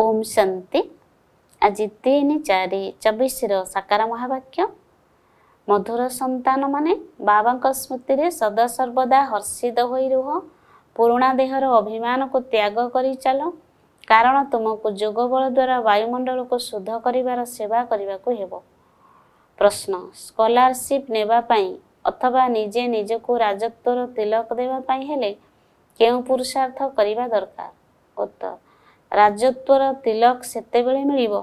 ଓମ୍ ଶାନ୍ତି ଆଜି ତିନି ଚାରି ଚବିଶର ସାକାର ମହାବାକ୍ୟ ମଧୁର ସନ୍ତାନମାନେ ବାବାଙ୍କ ସ୍ମୃତିରେ ସଦାସର୍ବଦା ହର୍ଷିତ ହୋଇ ରୁହ ପୁରୁଣା ଦେହର ଅଭିମାନକୁ ତ୍ୟାଗ କରି ଚାଲ କାରଣ ତୁମକୁ ଯୋଗବଳ ଦ୍ୱାରା ବାୟୁମଣ୍ଡଳକୁ ଶୁଦ୍ଧ କରିବାର ସେବା କରିବାକୁ ହେବ ପ୍ରଶ୍ନ ସ୍କଲାରସିପ୍ ନେବା ପାଇଁ ଅଥବା ନିଜେ ନିଜକୁ ରାଜତ୍ୱର ତିଲକ ଦେବା ପାଇଁ ହେଲେ କେଉଁ ପୁରୁଷାର୍ଥ କରିବା ଦରକାର ଉତ୍ତର ରାଜତ୍ଵର ତିଲକ ସେତେବେଳେ ମିଳିବ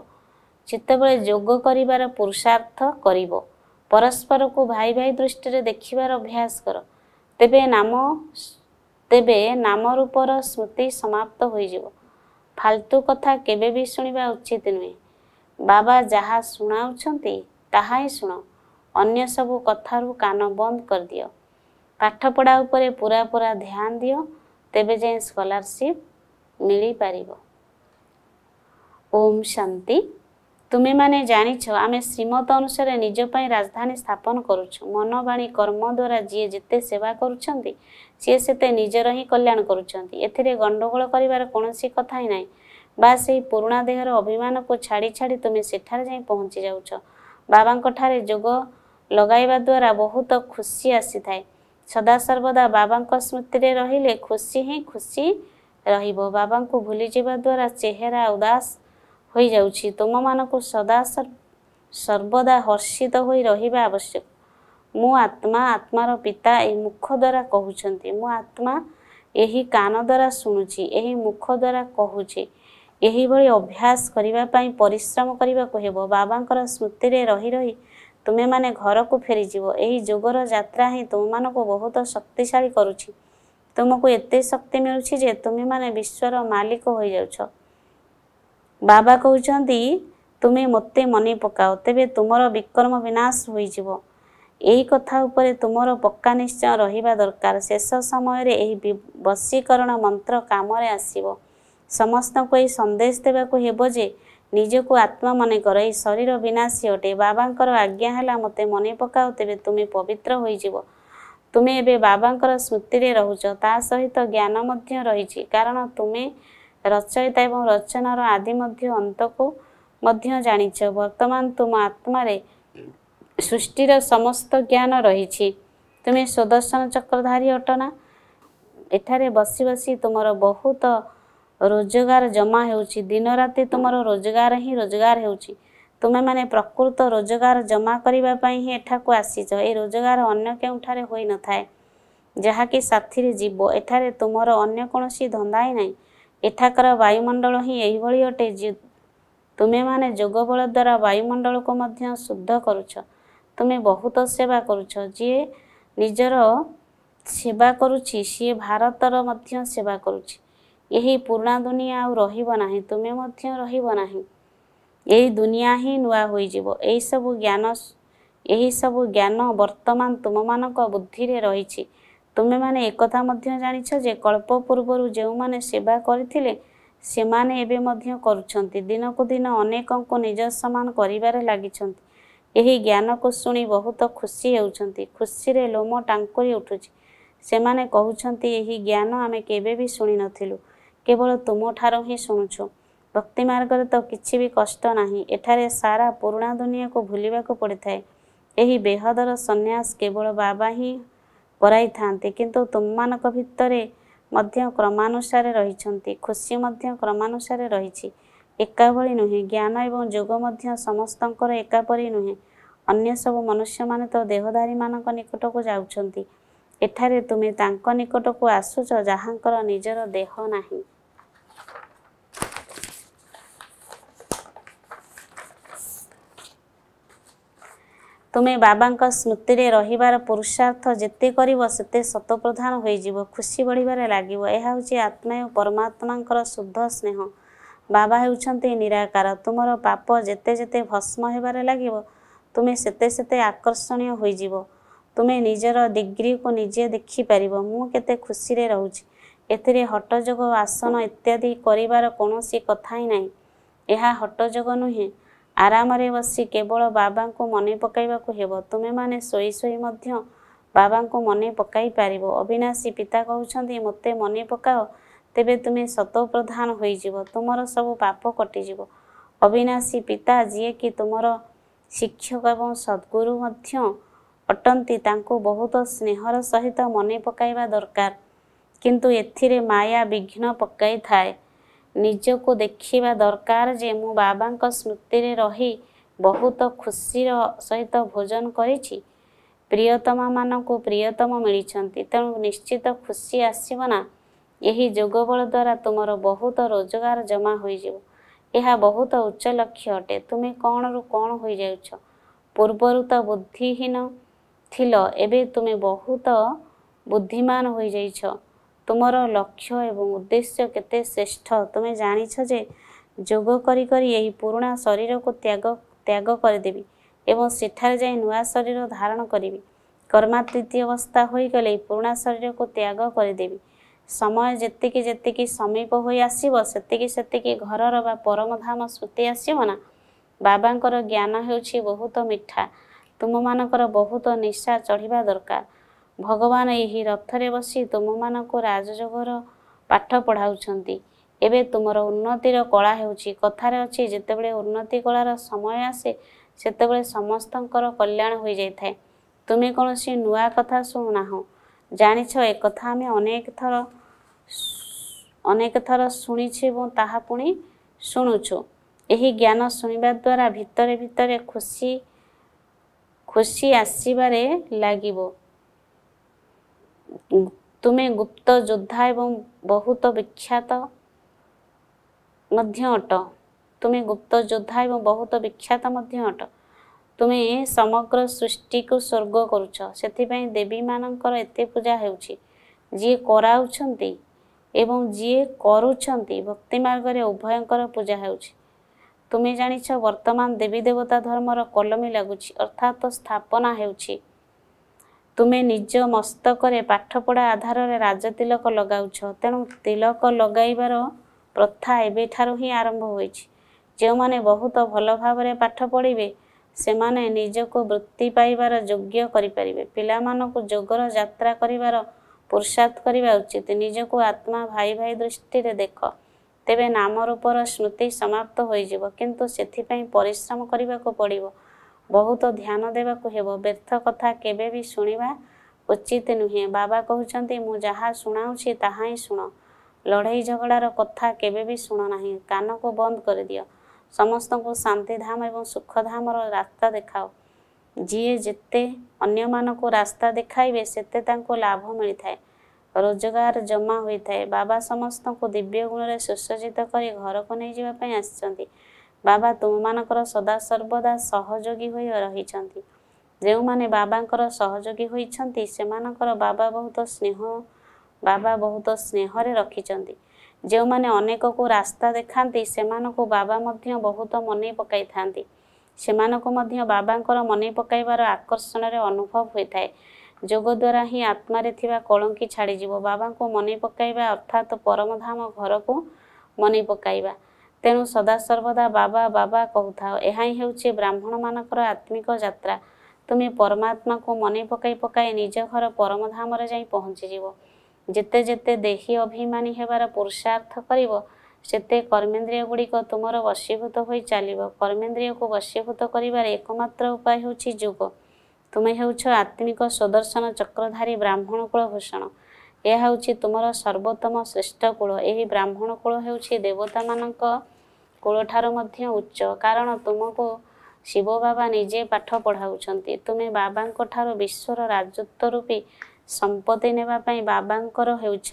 ଯେତେବେଳେ ଯୋଗ କରିବାର ପୁରୁଷାର୍ଥ କରିବ ପରସ୍ପରକୁ ଭାଇ ଭାଇ ଦୃଷ୍ଟିରେ ଦେଖିବାର ଅଭ୍ୟାସ କର ତେବେ ନାମ ତେବେ ନାମ ରୂପର ସ୍ମୃତି ସମାପ୍ତ ହୋଇଯିବ ଫାଲତୁ କଥା କେବେ ବି ଶୁଣିବା ଉଚିତ ନୁହେଁ ବାବା ଯାହା ଶୁଣାଉଛନ୍ତି ତାହା ହିଁ ଶୁଣ ଅନ୍ୟ ସବୁ କଥାରୁ କାନ ବନ୍ଦ କରିଦିଅ ପାଠପଢ଼ା ଉପରେ ପୁରା ପୁରା ଧ୍ୟାନ ଦିଅ ତେବେ ଯାଏଁ ସ୍କଲାରସିପ୍ ମିଳିପାରିବ ওম শান্তি ତୁମେମାନେ ଜାଣିଛ ଆମେ ଶ୍ରୀମତ ଅନୁସାରେ ନିଜ ପାଇଁ ରାଜଧାନୀ ସ୍ଥାପନ କରୁଛୁ ମନବାଣୀ କର୍ମ ଦ୍ୱାରା ଯିଏ ଯେତେ ସେବା କରୁଛନ୍ତି ସିଏ ସେତେ ନିଜର ହିଁ କଲ୍ୟାଣ କରୁଛନ୍ତି ଏଥିରେ ଗଣ୍ଡଗୋଳ କରିବାର କୌଣସି କଥା ହିଁ ନାହିଁ ବା ସେହି ପୁରୁଣା ଦେହର ଅଭିମାନକୁ ଛାଡ଼ି ଛାଡ଼ି ତୁମେ ସେଠାରେ ଯାଇ ପହଞ୍ଚି ଯାଉଛ ବାବାଙ୍କଠାରେ ଯୋଗ ଲଗାଇବା ଦ୍ୱାରା ବହୁତ ଖୁସି ଆସିଥାଏ ସଦାସର୍ବଦା ବାବାଙ୍କ ସ୍ମୃତିରେ ରହିଲେ ଖୁସି ହିଁ ଖୁସି ରହିବ ବାବାଙ୍କୁ ଭୁଲିଯିବା ଦ୍ୱାରା ଚେହେରା ଉଦାସ ହୋଇଯାଉଛି ତୁମମାନଙ୍କୁ ସଦା ସର୍ବଦା ହର୍ଷିତ ହୋଇ ରହିବା ଆବଶ୍ୟକ ମୁଁ ଆତ୍ମା ଆତ୍ମାର ପିତା ଏହି ମୁଖ ଦ୍ୱାରା କହୁଛନ୍ତି ମୁଁ ଆତ୍ମା ଏହି କାନ ଦ୍ୱାରା ଶୁଣୁଛି ଏହି ମୁଖ ଦ୍ୱାରା କହୁଛି ଏହିଭଳି ଅଭ୍ୟାସ କରିବା ପାଇଁ ପରିଶ୍ରମ କରିବାକୁ ହେବ ବାବାଙ୍କର ସ୍ମୃତିରେ ରହି ରହି ତୁମେମାନେ ଘରକୁ ଫେରିଯିବ ଏହି ଯୋଗର ଯାତ୍ରା ହିଁ ତୁମମାନଙ୍କୁ ବହୁତ ଶକ୍ତିଶାଳୀ କରୁଛି ତୁମକୁ ଏତେ ଶକ୍ତି ମିଳୁଛି ଯେ ତୁମେମାନେ ବିଶ୍ୱର ମାଲିକ ହୋଇଯାଉଛ ବାବା କହୁଛନ୍ତି ତୁମେ ମୋତେ ମନେ ପକାଅ ତେବେ ତୁମର ବିକ୍ରମ ବିନାଶ ହୋଇଯିବ ଏହି କଥା ଉପରେ ତୁମର ପକ୍କା ନିଶ୍ଚୟ ରହିବା ଦରକାର ଶେଷ ସମୟରେ ଏହି ବଶୀକରଣ ମନ୍ତ୍ର କାମରେ ଆସିବ ସମସ୍ତଙ୍କୁ ଏହି ସନ୍ଦେଶ ଦେବାକୁ ହେବ ଯେ ନିଜକୁ ଆତ୍ମା ମନେ କର ଏହି ଶରୀର ବିନାଶୀ ଅଟେ ବାବାଙ୍କର ଆଜ୍ଞା ହେଲା ମୋତେ ମନେ ପକାଅ ତେବେ ତୁମେ ପବିତ୍ର ହୋଇଯିବ ତୁମେ ଏବେ ବାବାଙ୍କର ସ୍ମୃତିରେ ରହୁଛ ତା ସହିତ ଜ୍ଞାନ ମଧ୍ୟ ରହିଛି କାରଣ ତୁମେ ରଚୟିତା ଏବଂ ରଚନାର ଆଦି ମଧ୍ୟ ଅନ୍ତକୁ ମଧ୍ୟ ଜାଣିଛ ବର୍ତ୍ତମାନ ତୁମ ଆତ୍ମାରେ ସୃଷ୍ଟିର ସମସ୍ତ ଜ୍ଞାନ ରହିଛି ତୁମେ ସ୍ୱଦର୍ଶନ ଚକ୍ରଧାରୀ ଅଟ ନା ଏଠାରେ ବସି ବସି ତୁମର ବହୁତ ରୋଜଗାର ଜମା ହେଉଛି ଦିନରାତି ତୁମର ରୋଜଗାର ହିଁ ରୋଜଗାର ହେଉଛି ତୁମେମାନେ ପ୍ରକୃତ ରୋଜଗାର ଜମା କରିବା ପାଇଁ ହିଁ ଏଠାକୁ ଆସିଛ ଏ ରୋଜଗାର ଅନ୍ୟ କେଉଁଠାରେ ହୋଇନଥାଏ ଯାହାକି ସାଥିରେ ଯିବ ଏଠାରେ ତୁମର ଅନ୍ୟ କୌଣସି ଧନ୍ଦା ହିଁ ନାହିଁ ଏଠାକାର ବାୟୁମଣ୍ଡଳ ହିଁ ଏହିଭଳି ଅଟେ ଯେ ତୁମେମାନେ ଯୋଗ ବଳ ଦ୍ୱାରା ବାୟୁମଣ୍ଡଳକୁ ମଧ୍ୟ ଶୁଦ୍ଧ କରୁଛ ତୁମେ ବହୁତ ସେବା କରୁଛ ଯିଏ ନିଜର ସେବା କରୁଛି ସିଏ ଭାରତର ମଧ୍ୟ ସେବା କରୁଛି ଏହି ପୁରୁଣା ଦୁନିଆ ଆଉ ରହିବ ନାହିଁ ତୁମେ ମଧ୍ୟ ରହିବ ନାହିଁ ଏହି ଦୁନିଆ ହିଁ ନୂଆ ହୋଇଯିବ ଏହିସବୁ ଜ୍ଞାନ ଏହିସବୁ ଜ୍ଞାନ ବର୍ତ୍ତମାନ ତୁମମାନଙ୍କ ବୁଦ୍ଧିରେ ରହିଛି ତୁମେମାନେ ଏକଥା ମଧ୍ୟ ଜାଣିଛ ଯେ କଳ୍ପ ପୂର୍ବରୁ ଯେଉଁମାନେ ସେବା କରିଥିଲେ ସେମାନେ ଏବେ ମଧ୍ୟ କରୁଛନ୍ତି ଦିନକୁ ଦିନ ଅନେକଙ୍କୁ ନିଜ ସମାନ କରିବାରେ ଲାଗିଛନ୍ତି ଏହି ଜ୍ଞାନକୁ ଶୁଣି ବହୁତ ଖୁସି ହେଉଛନ୍ତି ଖୁସିରେ ଲୋମ ଟାଙ୍କୁରି ଉଠୁଛି ସେମାନେ କହୁଛନ୍ତି ଏହି ଜ୍ଞାନ ଆମେ କେବେ ବି ଶୁଣିନଥିଲୁ କେବଳ ତୁମଠାରୁ ହିଁ ଶୁଣୁଛୁ ଭକ୍ତି ମାର୍ଗରେ ତ କିଛି ବି କଷ୍ଟ ନାହିଁ ଏଠାରେ ସାରା ପୁରୁଣା ଦୁନିଆକୁ ଭୁଲିବାକୁ ପଡ଼ିଥାଏ ଏହି ବେହଦର ସନ୍ନ୍ୟାସ କେବଳ ବାବା ହିଁ କରାଇଥାନ୍ତି କିନ୍ତୁ ତୁମମାନଙ୍କ ଭିତରେ ମଧ୍ୟ କ୍ରମାନୁସାରେ ରହିଛନ୍ତି ଖୁସି ମଧ୍ୟ କ୍ରମାନୁସାରେ ରହିଛି ଏକାଭଳି ନୁହେଁ ଜ୍ଞାନ ଏବଂ ଯୋଗ ମଧ୍ୟ ସମସ୍ତଙ୍କର ଏକାପରି ନୁହେଁ ଅନ୍ୟ ସବୁ ମନୁଷ୍ୟମାନେ ତ ଦେହଧାରୀମାନଙ୍କ ନିକଟକୁ ଯାଉଛନ୍ତି ଏଠାରେ ତୁମେ ତାଙ୍କ ନିକଟକୁ ଆସୁଛ ଯାହାଙ୍କର ନିଜର ଦେହ ନାହିଁ ତୁମେ ବାବାଙ୍କ ସ୍ମୃତିରେ ରହିବାର ପୁରୁଷାର୍ଥ ଯେତେ କରିବ ସେତେ ସତପ୍ରଧାନ ହୋଇଯିବ ଖୁସି ବଢ଼ିବାରେ ଲାଗିବ ଏହା ହେଉଛି ଆତ୍ମୀୟ ପରମାତ୍ମାଙ୍କର ଶୁଦ୍ଧ ସ୍ନେହ ବାବା ହେଉଛନ୍ତି ନିରାକାର ତୁମର ପାପ ଯେତେ ଯେତେ ଭସ୍ମ ହେବାରେ ଲାଗିବ ତୁମେ ସେତେ ସେତେ ଆକର୍ଷଣୀୟ ହୋଇଯିବ ତୁମେ ନିଜର ଡିଗ୍ରୀକୁ ନିଜେ ଦେଖିପାରିବ ମୁଁ କେତେ ଖୁସିରେ ରହୁଛି ଏଥିରେ ହଟଯୋଗ ଆସନ ଇତ୍ୟାଦି କରିବାର କୌଣସି କଥା ହିଁ ନାହିଁ ଏହା ହଟଯୋଗ ନୁହେଁ ଆରାମରେ ବସି କେବଳ ବାବାଙ୍କୁ ମନେ ପକାଇବାକୁ ହେବ ତୁମେମାନେ ଶୋଇ ଶୋଇ ମଧ୍ୟ ବାବାଙ୍କୁ ମନେ ପକାଇ ପାରିବ ଅବିନାଶୀ ପିତା କହୁଛନ୍ତି ମୋତେ ମନେ ପକାଅ ତେବେ ତୁମେ ସତ ପ୍ରଧାନ ହୋଇଯିବ ତୁମର ସବୁ ପାପ କଟିଯିବ ଅବିନାଶୀ ପିତା ଯିଏକି ତୁମର ଶିକ୍ଷକ ଏବଂ ସଦ୍ଗୁରୁ ମଧ୍ୟ ଅଟନ୍ତି ତାଙ୍କୁ ବହୁତ ସ୍ନେହର ସହିତ ମନେ ପକାଇବା ଦରକାର କିନ୍ତୁ ଏଥିରେ ମାୟା ବିଘ୍ନ ପକାଇଥାଏ ନିଜକୁ ଦେଖିବା ଦରକାର ଯେ ମୁଁ ବାବାଙ୍କ ସ୍ମୃତିରେ ରହି ବହୁତ ଖୁସିର ସହିତ ଭୋଜନ କରିଛି ମାନଙ୍କୁ ପ୍ରିୟତମ ମିଳିଛନ୍ତି ତେଣୁ ନିଶ୍ଚିତ ଖୁସି ଆସିବ ନା ଏହି ଯୋଗବଳ ଦ୍ୱାରା ତୁମର ବହୁତ ରୋଜଗାର ଜମା ହୋଇଯିବ ଏହା ବହୁତ ଉଚ୍ଚ ଲକ୍ଷ୍ୟ ଅଟେ ତୁମେ କ'ଣରୁ କ'ଣ ହୋଇଯାଉଛ ପୂର୍ବରୁ ତ ବୁଦ୍ଧିହୀନ ଥିଲ ଏବେ ତୁମେ ବହୁତ ବୁଦ୍ଧିମାନ ହୋଇଯାଇଛ ତୁମର ଲକ୍ଷ୍ୟ ଏବଂ ଉଦ୍ଦେଶ୍ୟ କେତେ ଶ୍ରେଷ୍ଠ ତୁମେ ଜାଣିଛ ଯେ ଯୋଗ କରି କରି ଏହି ପୁରୁଣା ଶରୀରକୁ ତ୍ୟାଗ ତ୍ୟାଗ କରିଦେବି ଏବଂ ସେଠାରେ ଯାଇ ନୂଆ ଶରୀର ଧାରଣ କରିବି କର୍ମାତୀତି ଅବସ୍ଥା ହୋଇଗଲେ ଏହି ପୁରୁଣା ଶରୀରକୁ ତ୍ୟାଗ କରିଦେବି ସମୟ ଯେତିକି ଯେତିକି ସମୀପ ହୋଇ ଆସିବ ସେତିକି ସେତିକି ଘରର ବା ପରମଧାମ ସ୍ମୃତି ଆସିବ ନା ବାବାଙ୍କର ଜ୍ଞାନ ହେଉଛି ବହୁତ ମିଠା ତୁମମାନଙ୍କର ବହୁତ ନିଶା ଚଢ଼ିବା ଦରକାର ଭଗବାନ ଏହି ରଥରେ ବସି ତୁମମାନଙ୍କୁ ରାଜଯୋଗର ପାଠ ପଢ଼ାଉଛନ୍ତି ଏବେ ତୁମର ଉନ୍ନତିର କଳା ହେଉଛି କଥାରେ ଅଛି ଯେତେବେଳେ ଉନ୍ନତି କଳାର ସମୟ ଆସେ ସେତେବେଳେ ସମସ୍ତଙ୍କର କଲ୍ୟାଣ ହୋଇଯାଇଥାଏ ତୁମେ କୌଣସି ନୂଆ କଥା ଶୁଣୁନାହୁଁ ଜାଣିଛ ଏକଥା ଆମେ ଅନେକ ଥର ଅନେକ ଥର ଶୁଣିଛୁ ଏବଂ ତାହା ପୁଣି ଶୁଣୁଛୁ ଏହି ଜ୍ଞାନ ଶୁଣିବା ଦ୍ୱାରା ଭିତରେ ଭିତରେ ଖୁସି ଖୁସି ଆସିବାରେ ଲାଗିବ ତୁମେ ଗୁପ୍ତ ଯୋଦ୍ଧା ଏବଂ ବହୁତ ବିଖ୍ୟାତ ମଧ୍ୟ ଅଟ ତୁମେ ଗୁପ୍ତ ଯୋଦ୍ଧା ଏବଂ ବହୁତ ବିଖ୍ୟାତ ମଧ୍ୟ ଅଟ ତୁମେ ସମଗ୍ର ସୃଷ୍ଟିକୁ ସ୍ୱର୍ଗ କରୁଛ ସେଥିପାଇଁ ଦେବୀମାନଙ୍କର ଏତେ ପୂଜା ହେଉଛି ଯିଏ କରାଉଛନ୍ତି ଏବଂ ଯିଏ କରୁଛନ୍ତି ଭକ୍ତି ମାର୍ଗରେ ଉଭୟଙ୍କର ପୂଜା ହେଉଛି ତୁମେ ଜାଣିଛ ବର୍ତ୍ତମାନ ଦେବୀ ଦେବତା ଧର୍ମର କଲମୀ ଲାଗୁଛି ଅର୍ଥାତ୍ ସ୍ଥାପନା ହେଉଛି ତୁମେ ନିଜ ମସ୍ତକରେ ପାଠପଢ଼ା ଆଧାରରେ ରାଜତିଲକ ଲଗାଉଛ ତେଣୁ ତିଲକ ଲଗାଇବାର ପ୍ରଥା ଏବେଠାରୁ ହିଁ ଆରମ୍ଭ ହୋଇଛି ଯେଉଁମାନେ ବହୁତ ଭଲ ଭାବରେ ପାଠ ପଢ଼ିବେ ସେମାନେ ନିଜକୁ ବୃତ୍ତି ପାଇବାର ଯୋଗ୍ୟ କରିପାରିବେ ପିଲାମାନଙ୍କୁ ଯୋଗର ଯାତ୍ରା କରିବାର ପୁରୁଷାର୍ଥ କରିବା ଉଚିତ ନିଜକୁ ଆତ୍ମା ଭାଇ ଭାଇ ଦୃଷ୍ଟିରେ ଦେଖ ତେବେ ନାମରୂପର ସ୍ମୃତି ସମାପ୍ତ ହୋଇଯିବ କିନ୍ତୁ ସେଥିପାଇଁ ପରିଶ୍ରମ କରିବାକୁ ପଡ଼ିବ ବହୁତ ଧ୍ୟାନ ଦେବାକୁ ହେବ ବ୍ୟର୍ଥ କଥା କେବେ ବି ଶୁଣିବା ଉଚିତ ନୁହେଁ ବାବା କହୁଛନ୍ତି ମୁଁ ଯାହା ଶୁଣାଉଛି ତାହା ହିଁ ଶୁଣ ଲଢ଼େଇ ଝଗଡ଼ାର କଥା କେବେ ବି ଶୁଣ ନାହିଁ କାନକୁ ବନ୍ଦ କରିଦିଅ ସମସ୍ତଙ୍କୁ ଶାନ୍ତିଧାମ ଏବଂ ସୁଖଧାମର ରାସ୍ତା ଦେଖାଅ ଯିଏ ଯେତେ ଅନ୍ୟମାନଙ୍କୁ ରାସ୍ତା ଦେଖାଇବେ ସେତେ ତାଙ୍କୁ ଲାଭ ମିଳିଥାଏ ରୋଜଗାର ଜମା ହୋଇଥାଏ ବାବା ସମସ୍ତଙ୍କୁ ଦିବ୍ୟ ଗୁଣରେ ସୁସଜ୍ଜିତ କରି ଘରକୁ ନେଇଯିବା ପାଇଁ ଆସିଛନ୍ତି ବାବା ତୁମମାନଙ୍କର ସଦାସର୍ବଦା ସହଯୋଗୀ ହୋଇ ରହିଛନ୍ତି ଯେଉଁମାନେ ବାବାଙ୍କର ସହଯୋଗୀ ହୋଇଛନ୍ତି ସେମାନଙ୍କର ବାବା ବହୁତ ସ୍ନେହ ବାବା ବହୁତ ସ୍ନେହରେ ରଖିଛନ୍ତି ଯେଉଁମାନେ ଅନେକକୁ ରାସ୍ତା ଦେଖାନ୍ତି ସେମାନଙ୍କୁ ବାବା ମଧ୍ୟ ବହୁତ ମନେ ପକାଇଥାନ୍ତି ସେମାନଙ୍କୁ ମଧ୍ୟ ବାବାଙ୍କର ମନେ ପକାଇବାର ଆକର୍ଷଣରେ ଅନୁଭବ ହୋଇଥାଏ ଯୋଗ ଦ୍ୱାରା ହିଁ ଆତ୍ମାରେ ଥିବା କଳଙ୍କି ଛାଡ଼ିଯିବ ବାବାଙ୍କୁ ମନେ ପକାଇବା ଅର୍ଥାତ୍ ପରମଧାମ ଘରକୁ ମନେ ପକାଇବା ତେଣୁ ସଦାସର୍ବଦା ବାବା ବାବା କହୁଥାଅ ଏହା ହିଁ ହେଉଛି ବ୍ରାହ୍ମଣମାନଙ୍କର ଆତ୍ମିକ ଯାତ୍ରା ତୁମେ ପରମାତ୍ମାକୁ ମନେ ପକାଇ ପକାଇ ନିଜ ଘର ପରମଧାମରେ ଯାଇ ପହଞ୍ଚିଯିବ ଯେତେ ଯେତେ ଦେହି ଅଭିମାନୀ ହେବାର ପୁରୁଷାର୍ଥ କରିବ ସେତେ କର୍ମେନ୍ଦ୍ରିୟ ଗୁଡ଼ିକ ତୁମର ବଶୀଭୂତ ହୋଇ ଚାଲିବ କର୍ମେନ୍ଦ୍ରିୟକୁ ବଶୀଭୂତ କରିବାର ଏକମାତ୍ର ଉପାୟ ହେଉଛି ଯୋଗ ତୁମେ ହେଉଛ ଆତ୍ମିକ ସ୍ୱଦର୍ଶନ ଚକ୍ରଧାରୀ ବ୍ରାହ୍ମଣ କୂଳ ଭୂଷଣ ଏହା ହେଉଛି ତୁମର ସର୍ବୋତ୍ତମ ଶ୍ରେଷ୍ଠ କୂଳ ଏହି ବ୍ରାହ୍ମଣ କୂଳ ହେଉଛି ଦେବତାମାନଙ୍କ କୂଳଠାରୁ ମଧ୍ୟ ଉଚ୍ଚ କାରଣ ତୁମକୁ ଶିବ ବାବା ନିଜେ ପାଠ ପଢ଼ାଉଛନ୍ତି ତୁମେ ବାବାଙ୍କ ଠାରୁ ବିଶ୍ୱର ରାଜତ୍ୱ ରୂପୀ ସମ୍ପତ୍ତି ନେବା ପାଇଁ ବାବାଙ୍କର ହେଉଛ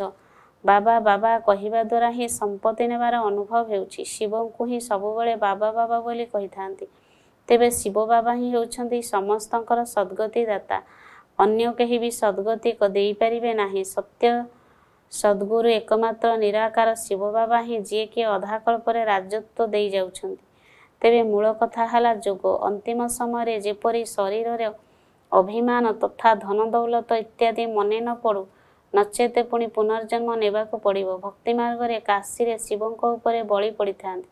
ବାବା ବାବା କହିବା ଦ୍ୱାରା ହିଁ ସମ୍ପତ୍ତି ନେବାର ଅନୁଭବ ହେଉଛି ଶିବଙ୍କୁ ହିଁ ସବୁବେଳେ ବାବା ବାବା ବୋଲି କହିଥାନ୍ତି ତେବେ ଶିବ ବାବା ହିଁ ହେଉଛନ୍ତି ସମସ୍ତଙ୍କର ସଦ୍ଗତିଦାତା ଅନ୍ୟ କେହି ବି ସଦ୍ଗତି ଦେଇପାରିବେ ନାହିଁ ସତ୍ୟ ସଦ୍ଗୁରୁ ଏକମାତ୍ର ନିରାକାର ଶିବ ବାବା ହିଁ ଯିଏକି ଅଧା କଳ୍ପରେ ରାଜତ୍ୱ ଯାଉଛନ୍ତି ତେବେ ମୂଳ କଥା ହେଲା ଯୋଗ ଅନ୍ତିମ ସମୟରେ ଯେପରି ଶରୀରରେ ଅଭିମାନ ତଥା ଧନ ଦୌଲତ ଇତ୍ୟାଦି ମନେ ନ ପଡ଼ୁ ନଚେତ ପୁଣି ପୁନର୍ଜନ୍ମ ନେବାକୁ ପଡ଼ିବ ଭକ୍ତି ମାର୍ଗରେ କାଶୀରେ ଶିବଙ୍କ ଉପରେ ବଳି ପଡ଼ିଥାନ୍ତି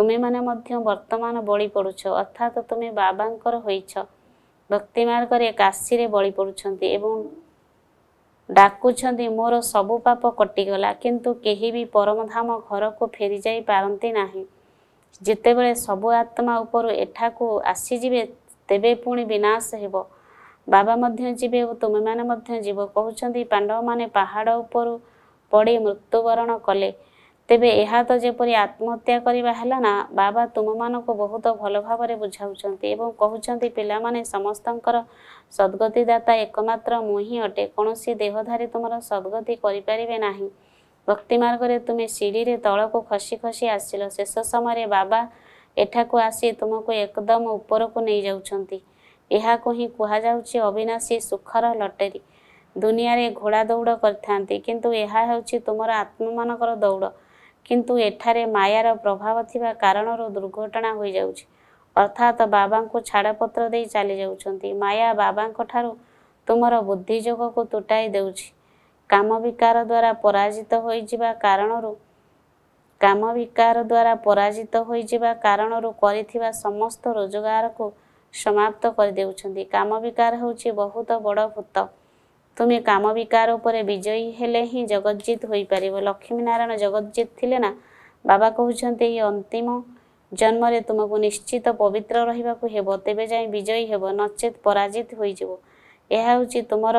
ତୁମେମାନେ ମଧ୍ୟ ବର୍ତ୍ତମାନ ବଳି ପଡ଼ୁଛ ଅର୍ଥାତ୍ ତୁମେ ବାବାଙ୍କର ହୋଇଛ ଭକ୍ତି ମାର୍ଗରେ କାଶୀରେ ବଳି ପଡ଼ୁଛନ୍ତି ଏବଂ ଡାକୁଛନ୍ତି ମୋର ସବୁ ପାପ କଟିଗଲା କିନ୍ତୁ କେହି ବି ପରମଧାମ ଘରକୁ ଫେରିଯାଇ ପାରନ୍ତି ନାହିଁ ଯେତେବେଳେ ସବୁ ଆତ୍ମା ଉପରୁ ଏଠାକୁ ଆସିଯିବେ ତେବେ ପୁଣି ବିନାଶ ହେବ ବାବା ମଧ୍ୟ ଯିବେ ଓ ତୁମେମାନେ ମଧ୍ୟ ଯିବ କହୁଛନ୍ତି ପାଣ୍ଡବମାନେ ପାହାଡ଼ ଉପରୁ ପଡ଼ି ମୃତ୍ୟୁବରଣ କଲେ ତେବେ ଏହା ତ ଯେପରି ଆତ୍ମହତ୍ୟା କରିବା ହେଲା ନା ବାବା ତୁମମାନଙ୍କୁ ବହୁତ ଭଲ ଭାବରେ ବୁଝାଉଛନ୍ତି ଏବଂ କହୁଛନ୍ତି ପିଲାମାନେ ସମସ୍ତଙ୍କର ସଦ୍ଗତିଦାତା ଏକମାତ୍ର ମୁଁ ହିଁ ଅଟେ କୌଣସି ଦେହଧାରୀ ତୁମର ସଦ୍ଗତି କରିପାରିବେ ନାହିଁ ଭକ୍ତି ମାର୍ଗରେ ତୁମେ ସିଡ଼ିରେ ତଳକୁ ଖସି ଖସି ଆସିଲ ଶେଷ ସମୟରେ ବାବା ଏଠାକୁ ଆସି ତୁମକୁ ଏକଦମ ଉପରକୁ ନେଇଯାଉଛନ୍ତି ଏହାକୁ ହିଁ କୁହାଯାଉଛି ଅବିନାଶୀ ସୁଖର ଲଟେରୀ ଦୁନିଆରେ ଘୋଡ଼ା ଦୌଡ଼ କରିଥାନ୍ତି କିନ୍ତୁ ଏହା ହେଉଛି ତୁମର ଆତ୍ମମାନଙ୍କର ଦୌଡ଼ କିନ୍ତୁ ଏଠାରେ ମାୟାର ପ୍ରଭାବ ଥିବା କାରଣରୁ ଦୁର୍ଘଟଣା ହୋଇଯାଉଛି ଅର୍ଥାତ୍ ବାବାଙ୍କୁ ଛାଡ଼ପତ୍ର ଦେଇ ଚାଲିଯାଉଛନ୍ତି ମାୟା ବାବାଙ୍କ ଠାରୁ ତୁମର ବୁଦ୍ଧି ଯୋଗକୁ ତୁଟାଇ ଦେଉଛି କାମ ବିକାର ଦ୍ୱାରା ପରାଜିତ ହୋଇଯିବା କାରଣରୁ କାମ ବିକାର ଦ୍ୱାରା ପରାଜିତ ହୋଇଯିବା କାରଣରୁ କରିଥିବା ସମସ୍ତ ରୋଜଗାରକୁ ସମାପ୍ତ କରିଦେଉଛନ୍ତି କାମ ବିକାର ହେଉଛି ବହୁତ ବଡ଼ ଭୂତ তুমি কাম বিকার উপরে বিজয়ী হলে ହିଁ ଜଗଜିତ ହୋଇପାରିବ ଲକ୍ଷ୍ମୀନାରାୟଣ ଜଗଜିତ ଥିଲେ ନା ବାବା କହୁଛନ୍ତି ଏଇ ଅନ୍ତିମ ଜନ୍ମରେ ତୁମକୁ ନିଶ୍ଚିତ ପବିତ୍ର ରହିବାକୁ ହେବ ତେବେ ଯାଇ ବିଜୟୀ ହେବ ନଚେତ୍ ପରାଜିତ ହୋଇଯିବ ଏହା ହେଉଛି ତୁମର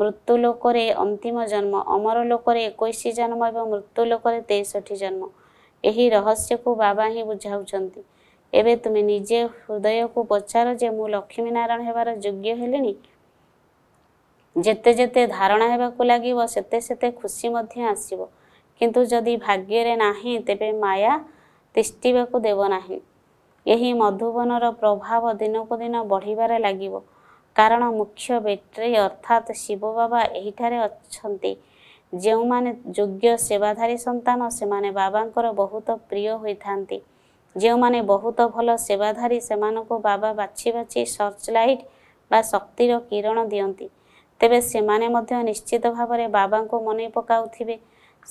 ମୃତ୍ୟୁ ଲୋକରେ ଅନ୍ତିମ ଜନ୍ମ ଅମର ଲୋକରେ ଏକୋଇଶି ଜନ୍ମ ଏବଂ ମୃତ୍ୟୁ ଲୋକରେ ତେଷଠି ଜନ୍ମ ଏହି ରହସ୍ୟକୁ ବାବା ହିଁ ବୁଝାଉଛନ୍ତି ଏବେ ତୁମେ ନିଜେ ହୃଦୟକୁ ପଚାର ଯେ ମୁଁ ଲକ୍ଷ୍ମୀନାରାୟଣ ହେବାର ଯୋଗ୍ୟ ହେଲିଣି ଯେତେ ଯେତେ ଧାରଣା ହେବାକୁ ଲାଗିବ ସେତେ ସେତେ ଖୁସି ମଧ୍ୟ ଆସିବ କିନ୍ତୁ ଯଦି ଭାଗ୍ୟରେ ନାହିଁ ତେବେ ମାୟା ତିଷ୍ଠିବାକୁ ଦେବ ନାହିଁ ଏହି ମଧୁବନର ପ୍ରଭାବ ଦିନକୁ ଦିନ ବଢ଼ିବାରେ ଲାଗିବ କାରଣ ମୁଖ୍ୟ ବ୍ୟାଟେରୀ ଅର୍ଥାତ୍ ଶିବ ବାବା ଏହିଠାରେ ଅଛନ୍ତି ଯେଉଁମାନେ ଯୋଗ୍ୟ ସେବାଧାରୀ ସନ୍ତାନ ସେମାନେ ବାବାଙ୍କର ବହୁତ ପ୍ରିୟ ହୋଇଥାନ୍ତି ଯେଉଁମାନେ ବହୁତ ଭଲ ସେବାଧାରୀ ସେମାନଙ୍କୁ ବାବା ବାଛି ବାଛି ସର୍ଚ୍ଚ ଲାଇଟ୍ ବା ଶକ୍ତିର କିରଣ ଦିଅନ୍ତି ତେବେ ସେମାନେ ମଧ୍ୟ ନିଶ୍ଚିତ ଭାବରେ ବାବାଙ୍କୁ ମନେ ପକାଉଥିବେ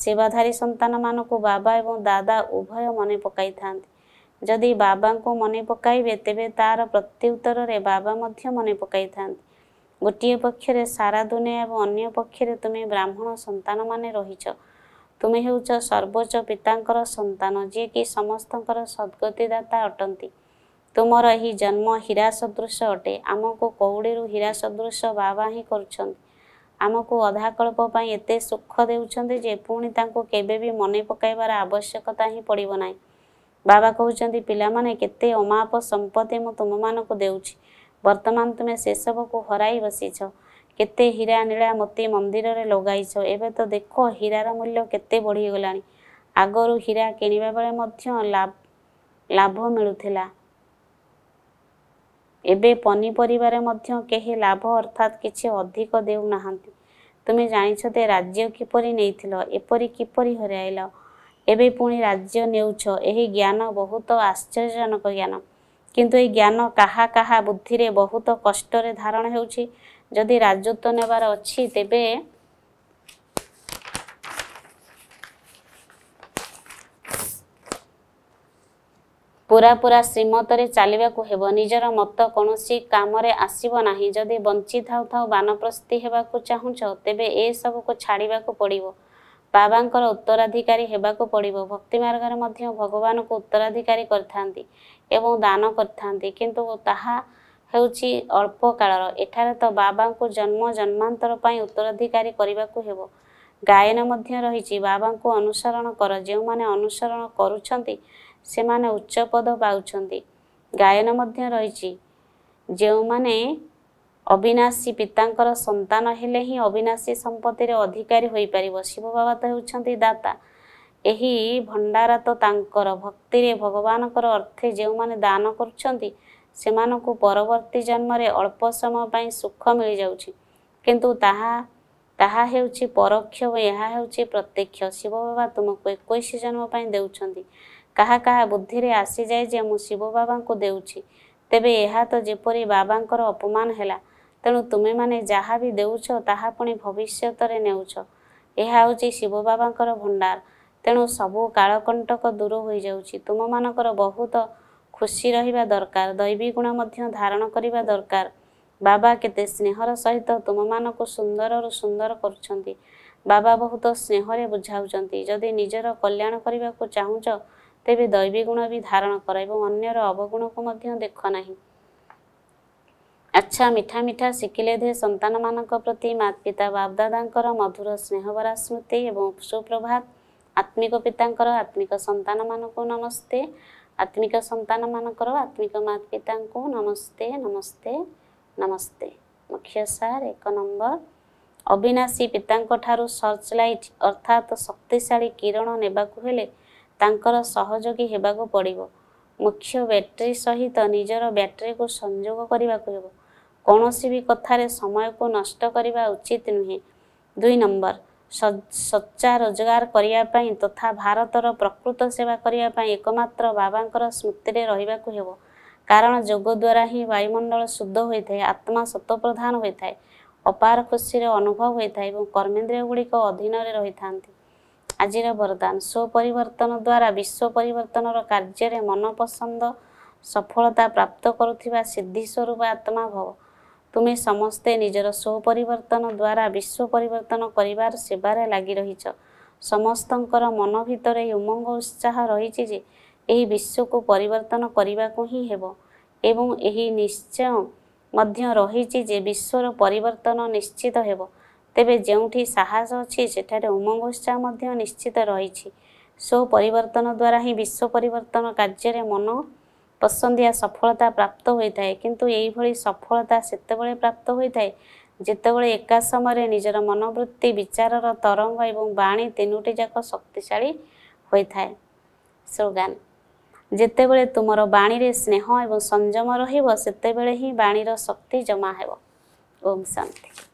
ସେବାଧାରୀ ସନ୍ତାନମାନଙ୍କୁ ବାବା ଏବଂ ଦାଦା ଉଭୟ ମନେ ପକାଇଥାନ୍ତି ଯଦି ବାବାଙ୍କୁ ମନେ ପକାଇବେ ତେବେ ତା'ର ପ୍ରତ୍ୟୁତ୍ତରରେ ବାବା ମଧ୍ୟ ମନେ ପକାଇଥାନ୍ତି ଗୋଟିଏ ପକ୍ଷରେ ସାରା ଦୁନିଆ ଏବଂ ଅନ୍ୟ ପକ୍ଷରେ ତୁମେ ବ୍ରାହ୍ମଣ ସନ୍ତାନମାନେ ରହିଛ ତୁମେ ହେଉଛ ସର୍ବୋଚ୍ଚ ପିତାଙ୍କର ସନ୍ତାନ ଯିଏକି ସମସ୍ତଙ୍କର ସଦ୍ଗତିଦାତା ଅଟନ୍ତି ତୁମର ଏହି ଜନ୍ମ ହୀରା ସଦୃଶ ଅଟେ ଆମକୁ କଉଡ଼ିରୁ ହୀରା ସଦୃଶ ବାବା ହିଁ କରୁଛନ୍ତି ଆମକୁ ଅଧାକଳ୍ପ ପାଇଁ ଏତେ ସୁଖ ଦେଉଛନ୍ତି ଯେ ପୁଣି ତାଙ୍କୁ କେବେ ବି ମନେ ପକାଇବାର ଆବଶ୍ୟକତା ହିଁ ପଡ଼ିବ ନାହିଁ ବାବା କହୁଛନ୍ତି ପିଲାମାନେ କେତେ ଅମାପ ସମ୍ପତ୍ତି ମୁଁ ତୁମମାନଙ୍କୁ ଦେଉଛି ବର୍ତ୍ତମାନ ତୁମେ ସେସବୁକୁ ହରାଇ ବସିଛ କେତେ ହୀରା ନୀଳା ମୋତେ ମନ୍ଦିରରେ ଲଗାଇଛ ଏବେ ତ ଦେଖ ହୀରାର ମୂଲ୍ୟ କେତେ ବଢ଼ିଗଲାଣି ଆଗରୁ ହୀରା କିଣିବା ବେଳେ ମଧ୍ୟ ଲାଭ ଲାଭ ମିଳୁଥିଲା ଏବେ ପନିପରିବାରେ ମଧ୍ୟ କେହି ଲାଭ ଅର୍ଥାତ୍ କିଛି ଅଧିକ ଦେଉନାହାନ୍ତି ତୁମେ ଜାଣିଛ ଯେ ରାଜ୍ୟ କିପରି ନେଇଥିଲ ଏପରି କିପରି ହରାଇଲ ଏବେ ପୁଣି ରାଜ୍ୟ ନେଉଛ ଏହି ଜ୍ଞାନ ବହୁତ ଆଶ୍ଚର୍ଯ୍ୟଜନକ ଜ୍ଞାନ କିନ୍ତୁ ଏହି ଜ୍ଞାନ କାହା କାହା ବୁଦ୍ଧିରେ ବହୁତ କଷ୍ଟରେ ଧାରଣ ହେଉଛି ଯଦି ରାଜତ୍ୱ ନେବାର ଅଛି ତେବେ ପୁରା ପୁରା ଶ୍ରୀମତରେ ଚାଲିବାକୁ ହେବ ନିଜର ମତ କୌଣସି କାମରେ ଆସିବ ନାହିଁ ଯଦି ବଞ୍ଚିଥାଉ ଥାଉ ବାନପ୍ରସ୍ତି ହେବାକୁ ଚାହୁଁଛ ତେବେ ଏସବୁକୁ ଛାଡ଼ିବାକୁ ପଡ଼ିବ ବାବାଙ୍କର ଉତ୍ତରାଧିକାରୀ ହେବାକୁ ପଡ଼ିବ ଭକ୍ତି ମାର୍ଗରେ ମଧ୍ୟ ଭଗବାନଙ୍କୁ ଉତ୍ତରାଧିକାରୀ କରିଥାନ୍ତି ଏବଂ ଦାନ କରିଥାନ୍ତି କିନ୍ତୁ ତାହା ହେଉଛି ଅଳ୍ପ କାଳର ଏଠାରେ ତ ବାବାଙ୍କୁ ଜନ୍ମ ଜନ୍ମାନ୍ତର ପାଇଁ ଉତ୍ତରାଧିକାରୀ କରିବାକୁ ହେବ ଗାୟନ ମଧ୍ୟ ରହିଛି ବାବାଙ୍କୁ ଅନୁସରଣ କର ଯେଉଁମାନେ ଅନୁସରଣ କରୁଛନ୍ତି ସେମାନେ ଉଚ୍ଚ ପଦ ପାଉଛନ୍ତି ଗାୟନ ମଧ୍ୟ ରହିଛି ଯେଉଁମାନେ ଅବିନାଶୀ ପିତାଙ୍କର ସନ୍ତାନ ହେଲେ ହିଁ ଅବିନାଶୀ ସମ୍ପତ୍ତିରେ ଅଧିକାରୀ ହୋଇପାରିବ ଶିବ ବାବା ତ ହେଉଛନ୍ତି ଦାତା ଏହି ଭଣ୍ଡାର ତ ତାଙ୍କର ଭକ୍ତିରେ ଭଗବାନଙ୍କର ଅର୍ଥେ ଯେଉଁମାନେ ଦାନ କରୁଛନ୍ତି ସେମାନଙ୍କୁ ପରବର୍ତ୍ତୀ ଜନ୍ମରେ ଅଳ୍ପ ସମୟ ପାଇଁ ସୁଖ ମିଳିଯାଉଛି କିନ୍ତୁ ତାହା ତାହା ହେଉଛି ପରୋକ୍ଷ ଏହା ହେଉଛି ପ୍ରତ୍ୟକ୍ଷ ଶିବ ବାବା ତୁମକୁ ଏକୋଇଶ ଜନ୍ମ ପାଇଁ ଦେଉଛନ୍ତି କାହା କାହା ବୁଦ୍ଧିରେ ଆସିଯାଏ ଯେ ମୁଁ ଶିବ ବାବାଙ୍କୁ ଦେଉଛି ତେବେ ଏହା ତ ଯେପରି ବାବାଙ୍କର ଅପମାନ ହେଲା ତେଣୁ ତୁମେମାନେ ଯାହା ବି ଦେଉଛ ତାହା ପୁଣି ଭବିଷ୍ୟତରେ ନେଉଛ ଏହା ହେଉଛି ଶିବ ବାବାଙ୍କର ଭଣ୍ଡାର ତେଣୁ ସବୁ କାଳକଣ୍ଟକ ଦୂର ହୋଇଯାଉଛି ତୁମମାନଙ୍କର ବହୁତ ଖୁସି ରହିବା ଦରକାର ଦୈବୀ ଗୁଣ ମଧ୍ୟ ଧାରଣ କରିବା ଦରକାର ବାବା କେତେ ସ୍ନେହର ସହିତ ତୁମମାନଙ୍କୁ ସୁନ୍ଦରରୁ ସୁନ୍ଦର କରୁଛନ୍ତି ବାବା ବହୁତ ସ୍ନେହରେ ବୁଝାଉଛନ୍ତି ଯଦି ନିଜର କଲ୍ୟାଣ କରିବାକୁ ଚାହୁଁଛ ତେବେ ଦୈବୀ ଗୁଣ ବି ଧାରଣ କର ଏବଂ ଅନ୍ୟର ଅବଗୁଣକୁ ମଧ୍ୟ ଦେଖ ନାହିଁ ଆଚ୍ଛା ମିଠା ମିଠା ଶିଖିଲେ ଦେହ ସନ୍ତାନମାନଙ୍କ ପ୍ରତି ପିତା ବାପଦାଦାଙ୍କର ମଧୁର ସ୍ନେହବରା ସ୍ମୃତି ଏବଂ ସୁପ୍ରଭାତ ଆତ୍ମିକ ପିତାଙ୍କର ଆତ୍ମିକ ସନ୍ତାନମାନଙ୍କୁ ନମସ୍ତେ ଆତ୍ମିକ ସନ୍ତାନମାନଙ୍କର ଆତ୍ମିକ ମା ପିତାଙ୍କୁ ନମସ୍ତେ ନମସ୍ତେ ନମସ୍ତେ ମୁଖ୍ୟ ସାର୍ ଏକ ନମ୍ବର ଅବିନାଶୀ ପିତାଙ୍କ ଠାରୁ ସର୍ଚ୍ଚ ଲାଇଟ୍ ଅର୍ଥାତ୍ ଶକ୍ତିଶାଳୀ କିରଣ ନେବାକୁ ହେଲେ ତାଙ୍କର ସହଯୋଗୀ ହେବାକୁ ପଡ଼ିବ ମୁଖ୍ୟ ବ୍ୟାଟେରୀ ସହିତ ନିଜର ବ୍ୟାଟେରୀକୁ ସଂଯୋଗ କରିବାକୁ ହେବ କୌଣସି ବି କଥାରେ ସମୟକୁ ନଷ୍ଟ କରିବା ଉଚିତ ନୁହେଁ ଦୁଇ ନମ୍ବର ସଚ୍ଚା ରୋଜଗାର କରିବା ପାଇଁ ତଥା ଭାରତର ପ୍ରକୃତ ସେବା କରିବା ପାଇଁ ଏକମାତ୍ର ବାବାଙ୍କର ସ୍ମୃତିରେ ରହିବାକୁ ହେବ କାରଣ ଯୋଗ ଦ୍ୱାରା ହିଁ ବାୟୁମଣ୍ଡଳ ଶୁଦ୍ଧ ହୋଇଥାଏ ଆତ୍ମା ସତ ପ୍ରଧାନ ହୋଇଥାଏ ଅପାର ଖୁସିରେ ଅନୁଭବ ହୋଇଥାଏ ଏବଂ କର୍ମେନ୍ଦ୍ରିୟ ଗୁଡ଼ିକ ଅଧୀନରେ ରହିଥାନ୍ତି ଆଜିର ବରଦାନ ସ୍ୱପରିବର୍ତ୍ତନ ଦ୍ୱାରା ବିଶ୍ୱ ପରିବର୍ତ୍ତନର କାର୍ଯ୍ୟରେ ମନପସନ୍ଦ ସଫଳତା ପ୍ରାପ୍ତ କରୁଥିବା ସିଦ୍ଧି ସ୍ୱରୂପ ଆତ୍ମା ଭବ ତୁମେ ସମସ୍ତେ ନିଜର ସ୍ୱପରିବର୍ତ୍ତନ ଦ୍ୱାରା ବିଶ୍ୱ ପରିବର୍ତ୍ତନ କରିବାର ସେବାରେ ଲାଗି ରହିଛ ସମସ୍ତଙ୍କର ମନ ଭିତରେ ଉମଙ୍ଗ ଉତ୍ସାହ ରହିଛି ଯେ ଏହି ବିଶ୍ୱକୁ ପରିବର୍ତ୍ତନ କରିବାକୁ ହିଁ ହେବ ଏବଂ ଏହି ନିଶ୍ଚୟ ମଧ୍ୟ ରହିଛି ଯେ ବିଶ୍ୱର ପରିବର୍ତ୍ତନ ନିଶ୍ଚିତ ହେବ ତେବେ ଯେଉଁଠି ସାହସ ଅଛି ସେଠାରେ ଉମଙ୍ଗୋତ୍ସାହ ମଧ୍ୟ ନିଶ୍ଚିତ ରହିଛି ସୋ ପରିବର୍ତ୍ତନ ଦ୍ୱାରା ହିଁ ବିଶ୍ୱ ପରିବର୍ତ୍ତନ କାର୍ଯ୍ୟରେ ମନ ପସନ୍ଦିଆ ସଫଳତା ପ୍ରାପ୍ତ ହୋଇଥାଏ କିନ୍ତୁ ଏହିଭଳି ସଫଳତା ସେତେବେଳେ ପ୍ରାପ୍ତ ହୋଇଥାଏ ଯେତେବେଳେ ଏକା ସମୟରେ ନିଜର ମନୋବୃତ୍ତି ବିଚାରର ତରଙ୍ଗ ଏବଂ ବାଣୀ ତିନୋଟି ଯାକ ଶକ୍ତିଶାଳୀ ହୋଇଥାଏ ସ୍ଲୋଗାନ ଯେତେବେଳେ ତୁମର ବାଣୀରେ ସ୍ନେହ ଏବଂ ସଂଯମ ରହିବ ସେତେବେଳେ ହିଁ ବାଣୀର ଶକ୍ତି ଜମା ହେବ ଓମ୍ ଶାନ୍ତି